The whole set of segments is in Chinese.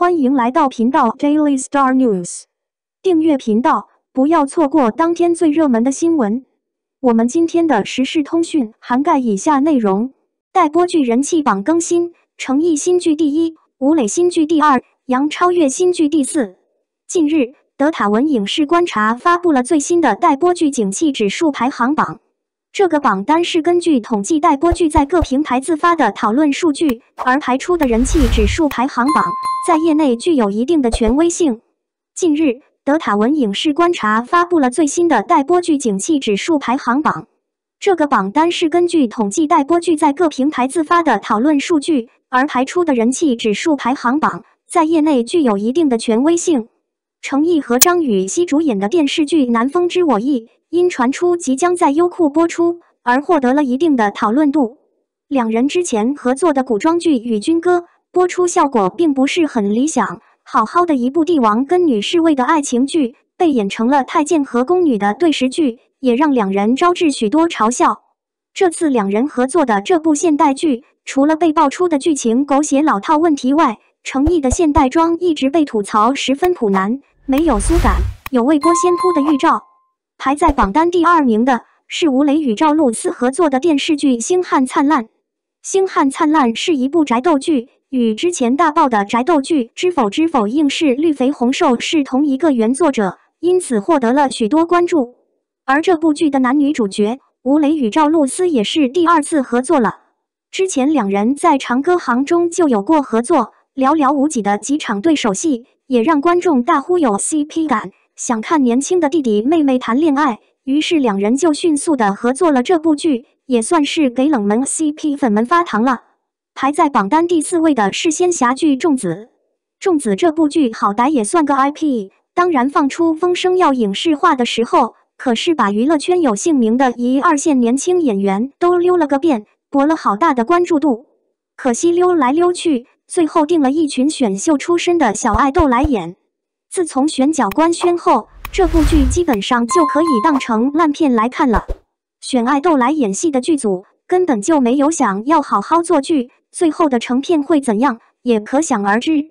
欢迎来到频道 Daily Star News，订阅频道，不要错过当天最热门的新闻。我们今天的时事通讯涵盖以下内容：待播剧人气榜更新，成毅新剧第一，吴磊新剧第二，杨超越新剧第四。近日，德塔文影视观察发布了最新的待播剧景气指数排行榜。这个榜单是根据统计待播剧在各平台自发的讨论数据而排出的人气指数排行榜，在业内具有一定的权威性。近日，德塔文影视观察发布了最新的待播剧景气指数排行榜。这个榜单是根据统计待播剧在各平台自发的讨论数据而排出的人气指数排行榜，在业内具有一定的权威性。成毅和张雨绮主演的电视剧《南风知我意》因传出即将在优酷播出，而获得了一定的讨论度。两人之前合作的古装剧《与君歌》播出效果并不是很理想，好好的一部帝王跟女侍卫的爱情剧，被演成了太监和宫女的对食剧，也让两人招致许多嘲笑。这次两人合作的这部现代剧，除了被爆出的剧情狗血、老套问题外，成毅的现代装一直被吐槽十分普男，没有苏感，有未播先扑的预兆。排在榜单第二名的是吴磊与赵露思合作的电视剧《星汉灿烂》。《星汉灿烂》是一部宅斗剧，与之前大爆的宅斗剧《知否知否应是绿肥红瘦》是同一个原作者，因此获得了许多关注。而这部剧的男女主角吴磊与赵露思也是第二次合作了，之前两人在《长歌行》中就有过合作。寥寥无几的几场对手戏，也让观众大呼有 CP 感，想看年轻的弟弟妹妹谈恋爱，于是两人就迅速的合作了这部剧，也算是给冷门 CP 粉们发糖了。排在榜单第四位的是仙侠剧《种子》，《种子》这部剧好歹也算个 IP，当然放出风声要影视化的时候，可是把娱乐圈有姓名的一二线年轻演员都溜了个遍，博了好大的关注度。可惜溜来溜去。最后定了一群选秀出身的小爱豆来演。自从选角官宣后，这部剧基本上就可以当成烂片来看了。选爱豆来演戏的剧组根本就没有想要好好做剧，最后的成片会怎样，也可想而知。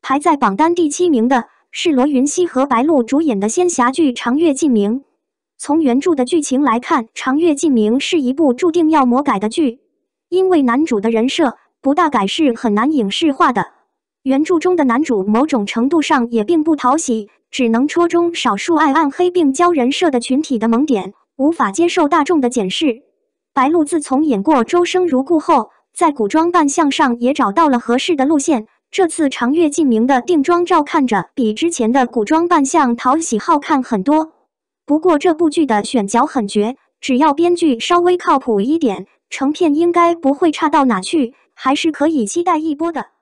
排在榜单第七名的是罗云熙和白鹿主演的仙侠剧《长月烬明》。从原著的剧情来看，《长月烬明》是一部注定要魔改的剧，因为男主的人设。不大改是很难影视化的。原著中的男主某种程度上也并不讨喜，只能戳中少数爱暗黑并娇人设的群体的萌点，无法接受大众的检视。白鹿自从演过《周生如故》后，在古装扮相上也找到了合适的路线。这次长月烬明的定妆照看着比之前的古装扮相讨喜好看很多。不过这部剧的选角很绝，只要编剧稍微靠谱一点，成片应该不会差到哪去。还是可以期待一波的。